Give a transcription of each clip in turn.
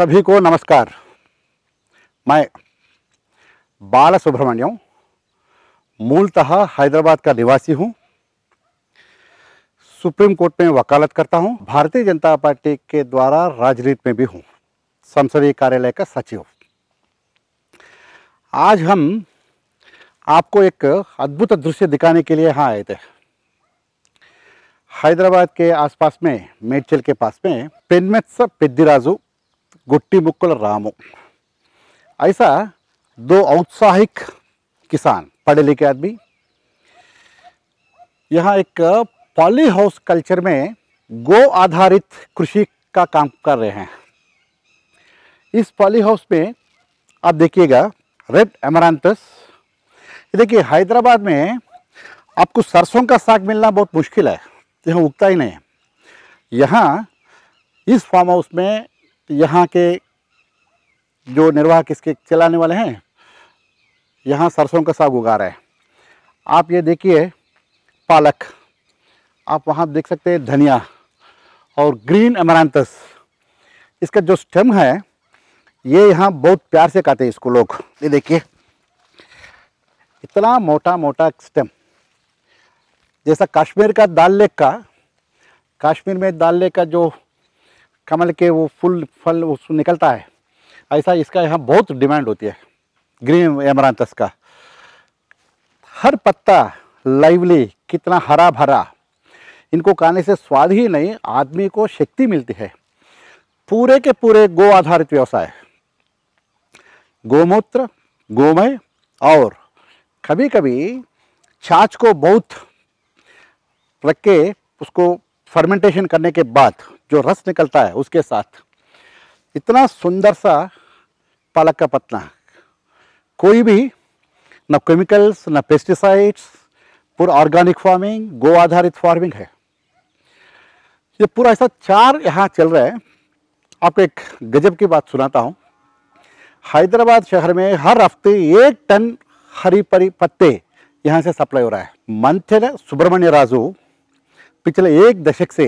सभी को नमस्कार मैं बाल सुब्रमण्यम मूलतः हैदराबाद का निवासी हूं सुप्रीम कोर्ट में वकालत करता हूं भारतीय जनता पार्टी के द्वारा राजनीति में भी हूं संसदीय कार्यालय का सचिव आज हम आपको एक अद्भुत दृश्य दिखाने के लिए यहाँ आए थे हैदराबाद के आसपास में मेडचल के पास में पेनमेत्स पेद्दिराजू गुट्टी मुक्कल रामू ऐसा दो औत्साहिक किसान पढ़े लिखे आदमी यहाँ एक पॉली हाउस कल्चर में गो आधारित कृषि का काम कर रहे हैं इस पॉली हाउस में आप देखिएगा रेड एमरानतस देखिए हैदराबाद में आपको सरसों का साग मिलना बहुत मुश्किल है यहाँ उगता ही नहीं है यहाँ इस फार्म हाउस में तो यहाँ के जो निर्वाह किसके चलाने वाले हैं यहाँ सरसों का साग उगा रहे हैं आप ये देखिए पालक आप वहाँ देख सकते हैं धनिया और ग्रीन अमरान्तस इसका जो स्टेम है ये यहाँ बहुत प्यार से खाते हैं इसको लोग ये देखिए इतना मोटा मोटा स्टेम जैसा कश्मीर का दाल लेक का कश्मीर में दाल लेक का जो कमल के वो फुल फल उस निकलता है ऐसा इसका यहाँ बहुत डिमांड होती है ग्रीन एमरानस का हर पत्ता लाइवली कितना हरा भरा इनको खाने से स्वाद ही नहीं आदमी को शक्ति मिलती है पूरे के पूरे गो आधारित व्यवसाय गोमूत्र गोमय और कभी कभी छाछ को बहुत रख के उसको फर्मेंटेशन करने के बाद जो रस निकलता है उसके साथ इतना सुंदर सा पालक का पत्ता कोई भी न केमिकल्स न पेस्टिसाइड्स पूरा ऑर्गेनिक फार्मिंग गो आधारित फार्मिंग है ये पूरा ऐसा चार यहाँ चल रहा है आपको एक गजब की बात सुनाता हूँ हैदराबाद शहर में हर हफ्ते एक टन हरी परी पत्ते यहाँ से सप्लाई हो रहा है मंथ सुब्रमण्य राजू पिछले एक दशक से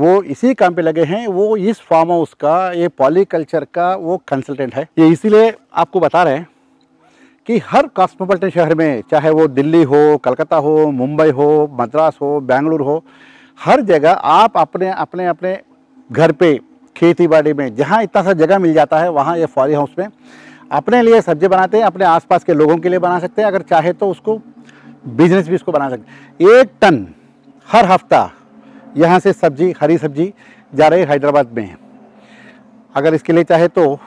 वो इसी काम पे लगे हैं वो इस फार्म हाउस का ये पॉलीकल्चर का वो कंसल्टेंट है ये इसीलिए आपको बता रहे हैं कि हर कॉस्मोपोलिटन शहर में चाहे वो दिल्ली हो कलकत्ता हो मुंबई हो मद्रास हो बेंगलुरु हो हर जगह आप अपने अपने अपने घर पे खेती बाड़ी में जहाँ इतना सा जगह मिल जाता है वहाँ ये फॉरी हाउस में अपने लिए सब्जी बनाते हैं अपने आसपास के लोगों के लिए बना सकते हैं अगर चाहे तो उसको बिजनेस भी उसको बना सकते हैं एक टन हर हफ्ता यहाँ से सब्जी हरी सब्जी जा रही हैदराबाद में अगर इसके लिए चाहे तो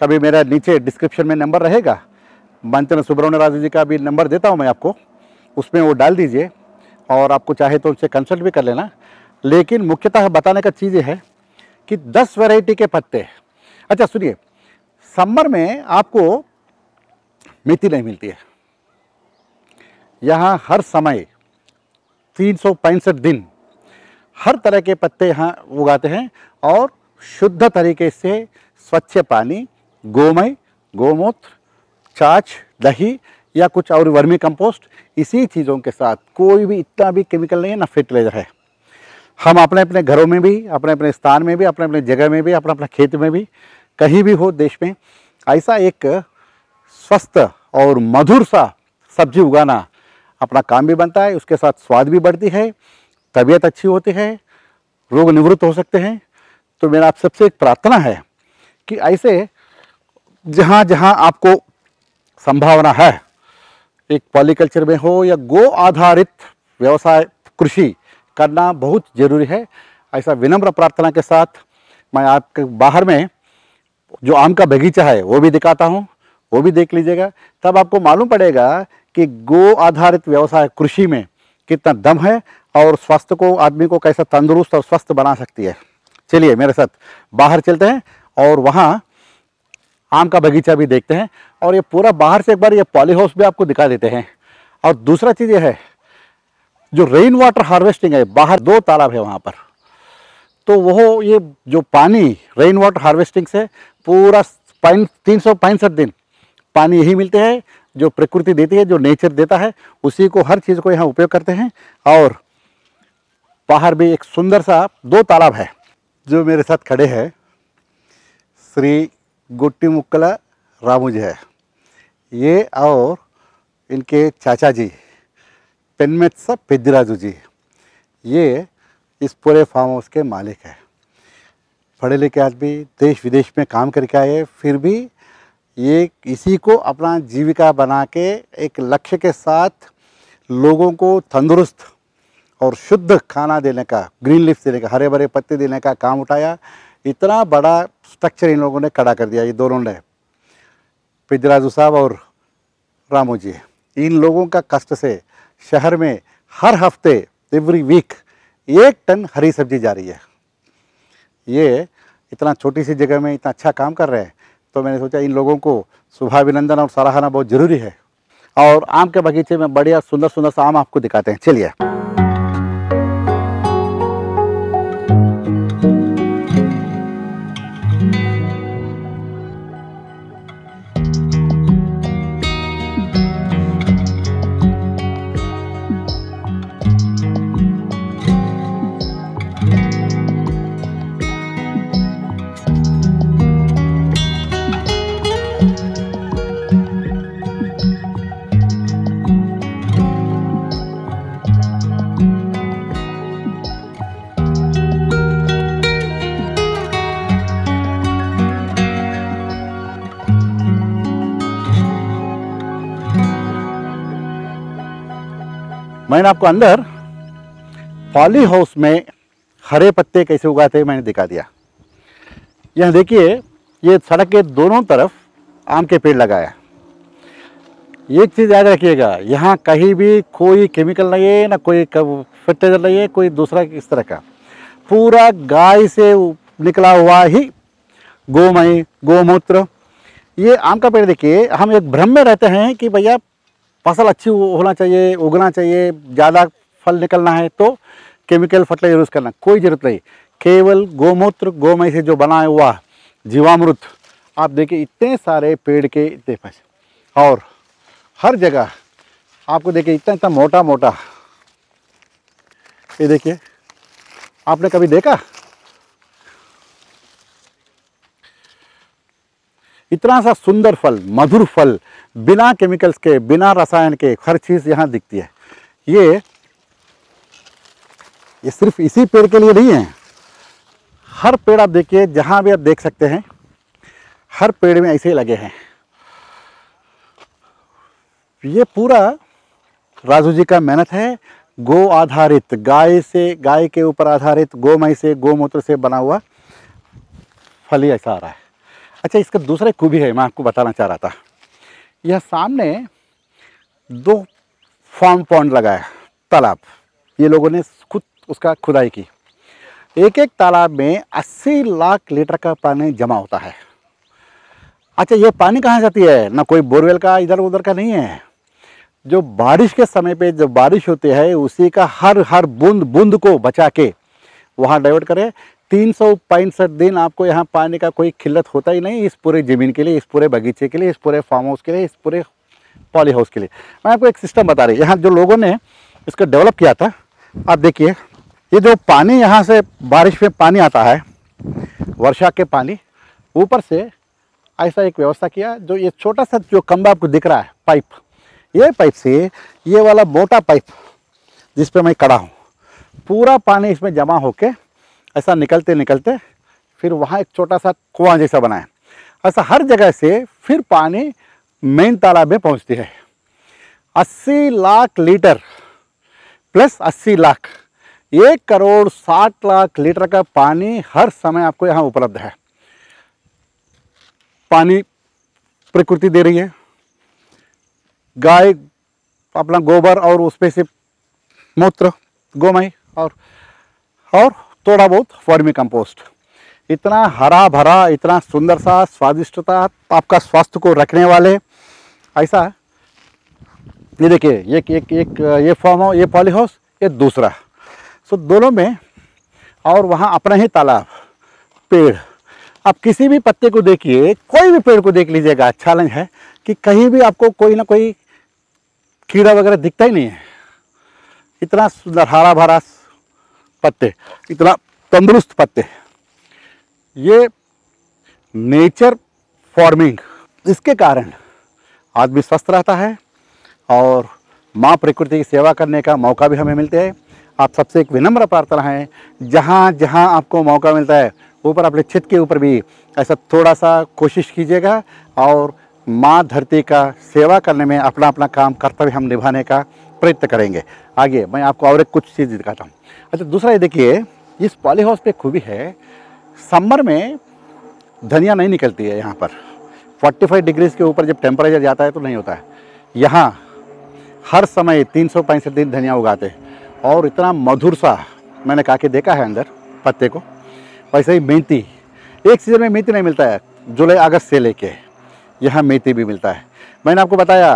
कभी मेरा नीचे डिस्क्रिप्शन में नंबर रहेगा मंचन सुब्रमण्य राजू जी का भी नंबर देता हूँ मैं आपको उसमें वो डाल दीजिए और आपको चाहे तो उनसे कंसल्ट भी कर लेना लेकिन मुख्यतः बताने का चीज़ है कि 10 वैरायटी के पत्ते अच्छा सुनिए समर में आपको मेथी नहीं मिलती है यहाँ हर समय तीन दिन हर तरह के पत्ते यहाँ उगाते हैं और शुद्ध तरीके से स्वच्छ पानी गोमय गोमूत्र चाछ दही या कुछ और वर्मी कंपोस्ट इसी चीज़ों के साथ कोई भी इतना भी केमिकल नहीं है ना फर्टिलाइज़र है हम अपने अपने घरों में भी अपने अपने स्थान में भी अपने अपने जगह में भी अपने अपने खेत में भी कहीं भी हो देश में ऐसा एक स्वस्थ और मधुर सा सब्जी उगाना अपना काम भी बनता है उसके साथ स्वाद भी बढ़ती है तबीयत अच्छी होती है रोग निवृत्त हो सकते हैं तो मेरा आप सबसे एक प्रार्थना है कि ऐसे जहाँ जहाँ आपको संभावना है एक पॉलीकल्चर में हो या गो आधारित व्यवसाय कृषि करना बहुत ज़रूरी है ऐसा विनम्र प्रार्थना के साथ मैं आपके बाहर में जो आम का बगीचा है वो भी दिखाता हूँ वो भी देख लीजिएगा तब आपको मालूम पड़ेगा कि गो आधारित व्यवसाय कृषि में कितना दम है और स्वास्थ्य को आदमी को कैसा तंदुरुस्त और स्वस्थ बना सकती है चलिए मेरे साथ बाहर चलते हैं और वहाँ आम का बगीचा भी देखते हैं और ये पूरा बाहर से एक बार ये पॉली हाउस भी आपको दिखा देते हैं और दूसरा चीज़ ये है जो रेन वाटर हार्वेस्टिंग है बाहर दो तालाब है वहाँ पर तो वो ये जो पानी रेन वाटर हार्वेस्टिंग से पूरा पैन तीन सौ पैंसठ दिन पानी यही मिलते हैं जो प्रकृति देती है जो नेचर देता है उसी को हर चीज़ को यहाँ उपयोग करते हैं और बाहर भी एक सुंदर सा दो तालाब है जो मेरे साथ खड़े हैं श्री गुट्टी मुक्कला रामू जी है ये और इनके चाचा जी पेनमेत्सा पेदराजू जी ये इस पूरे फार्म हाउस के मालिक है पढ़े लिखे आदमी देश विदेश में काम करके आए फिर भी ये इसी को अपना जीविका बना के एक लक्ष्य के साथ लोगों को तंदुरुस्त और शुद्ध खाना देने का ग्रीन लीफ देने का हरे भरे पत्ते देने का काम उठाया इतना बड़ा स्ट्रक्चर इन लोगों ने खड़ा कर दिया ये दोनों ने पिजराजू साहब और रामू जी इन लोगों का कष्ट से शहर में हर हफ्ते एवरी वीक एक टन हरी सब्जी जा रही है ये इतना छोटी सी जगह में इतना अच्छा काम कर रहे हैं तो मैंने सोचा इन लोगों को शुभाभिनंदन और सराहना बहुत ज़रूरी है और आम के बगीचे में बढ़िया सुंदर सुंदर सा आम आपको दिखाते हैं चलिए मैंने आपको अंदर पॉली हाउस में हरे पत्ते कैसे उगाते हैं मैंने दिखा दिया यह देखिए ये सड़क के दोनों तरफ आम के पेड़ लगाया एक चीज़ याद रखिएगा यहाँ कहीं भी कोई केमिकल नहीं है ना कोई फर्टिलाइजर नहीं है कोई दूसरा इस तरह का पूरा गाय से निकला हुआ ही गोमय गोमूत्र ये आम का पेड़ देखिए हम एक भ्रम में रहते हैं कि भैया फसल अच्छी होना चाहिए उगना चाहिए ज़्यादा फल निकलना है तो केमिकल फर्टिलाइजर यूज़ करना कोई ज़रूरत नहीं केवल गोमूत्र गोमय से जो बना हुआ जीवामृत आप देखिए इतने सारे पेड़ के इतने पैसे और हर जगह आपको देखिए इतना इतना मोटा मोटा ये देखिए आपने कभी देखा इतना सा सुंदर फल मधुर फल बिना केमिकल्स के बिना रसायन के हर चीज़ यहाँ दिखती है ये ये सिर्फ इसी पेड़ के लिए नहीं है हर पेड़ आप देखिए जहाँ भी आप देख सकते हैं हर पेड़ में ऐसे लगे हैं ये पूरा राजू जी का मेहनत है गो आधारित गाय से गाय के ऊपर आधारित गोमय से गोमूत्र से बना हुआ फल ही ऐसा आ रहा है अच्छा इसका दूसरा खूबी है मैं आपको बताना चाह रहा था यह सामने दो फॉर्म पॉन्ड लगाया तालाब ये लोगों ने खुद उसका खुदाई की एक एक तालाब में 80 लाख लीटर का पानी जमा होता है अच्छा ये पानी कहाँ जाती है ना कोई बोरवेल का इधर उधर का नहीं है जो बारिश के समय पे जब बारिश होती है उसी का हर हर बूंद बूंद को बचा के वहाँ डाइवर्ट करें तीन सौ पैंसठ दिन आपको यहाँ पानी का कोई किल्लत होता ही नहीं इस पूरे ज़मीन के लिए इस पूरे बगीचे के लिए इस पूरे फार्म हाउस के लिए इस पूरे पॉली हाउस के लिए मैं आपको एक सिस्टम बता रही यहाँ जो लोगों ने इसको डेवलप किया था आप देखिए ये जो पानी यहाँ से बारिश में पानी आता है वर्षा के पानी ऊपर से ऐसा एक व्यवस्था किया जो ये छोटा सा जो कम्बा आपको दिख रहा है पाइप ये पाइप से ये वाला मोटा पाइप जिस पर मैं कड़ा हूँ पूरा पानी इसमें जमा होके ऐसा निकलते निकलते फिर वहाँ एक छोटा सा कुआं जैसा बनाया ऐसा हर जगह से फिर पानी मेन तालाब में पहुँचती है अस्सी लाख लीटर प्लस अस्सी लाख एक करोड़ साठ लाख लीटर का पानी हर समय आपको यहाँ उपलब्ध है पानी प्रकृति दे रही है गाय अपना गोबर और उसमें से मूत्र गोमय और और थोड़ा बहुत फॉर्मी कंपोस्ट इतना हरा भरा इतना सुंदर सा स्वादिष्टता आपका स्वास्थ्य को रखने वाले ऐसा ये देखिए एक एक एक ये फॉर्म हाउस ये पॉली हाउस ये दूसरा सो दोनों में और वहाँ अपना ही तालाब पेड़ आप किसी भी पत्ते को देखिए कोई भी पेड़ को देख लीजिएगा चैलेंज अच्छा है कि कहीं भी आपको कोई ना कोई कीड़ा वगैरह दिखता ही नहीं है इतना सुंदर हरा भरा पत्ते इतना तंदुरुस्त पत्ते ये नेचर फॉर्मिंग इसके कारण आदमी स्वस्थ रहता है और माँ प्रकृति की सेवा करने का मौका भी हमें मिलता है आप सबसे एक विनम्र प्रार्थना है जहाँ जहाँ आपको मौका मिलता है ऊपर अपने छित के ऊपर भी ऐसा थोड़ा सा कोशिश कीजिएगा और माँ धरती का सेवा करने में अपना अपना काम कर्तव्य हम निभाने का प्रयत्न करेंगे आगे मैं आपको और एक कुछ चीज़ दिखाता हूँ अच्छा दूसरा ये देखिए इस पॉली हाउस पर खूबी है समर में धनिया नहीं निकलती है यहाँ पर 45 डिग्रीज के ऊपर जब टेम्परेचर जाता है तो नहीं होता है यहाँ हर समय तीन सौ पैंसठ दिन धनिया उगाते हैं और इतना मधुर सा मैंने काके देखा है अंदर पत्ते को वैसे ही मेथी एक सीज़न में मेथी नहीं मिलता है जुलाई अगस्त से लेके यहाँ मेथी भी मिलता है मैंने आपको बताया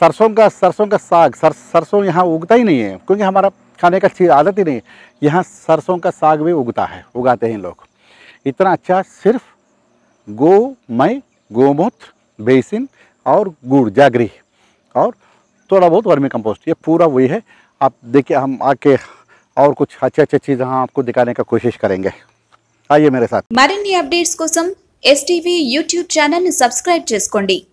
सरसों का सरसों का साग सर सरसों यहाँ उगता ही नहीं है क्योंकि हमारा खाने का चीज आदत ही नहीं यहाँ सरसों का साग भी उगता है उगाते हैं लोग इतना अच्छा सिर्फ गो मई गोमूत्र बेसिन और गुड़ जागरी और थोड़ा बहुत वर्मी कंपोस्ट ये पूरा वही है आप देखिए हम आके और कुछ अच्छे अच्छे चीज़ हाँ आपको दिखाने का कोशिश करेंगे आइए मेरे साथ మరిన్ని अपडेट्स కోసం S TV YouTube channel subscribe చేసుకోండి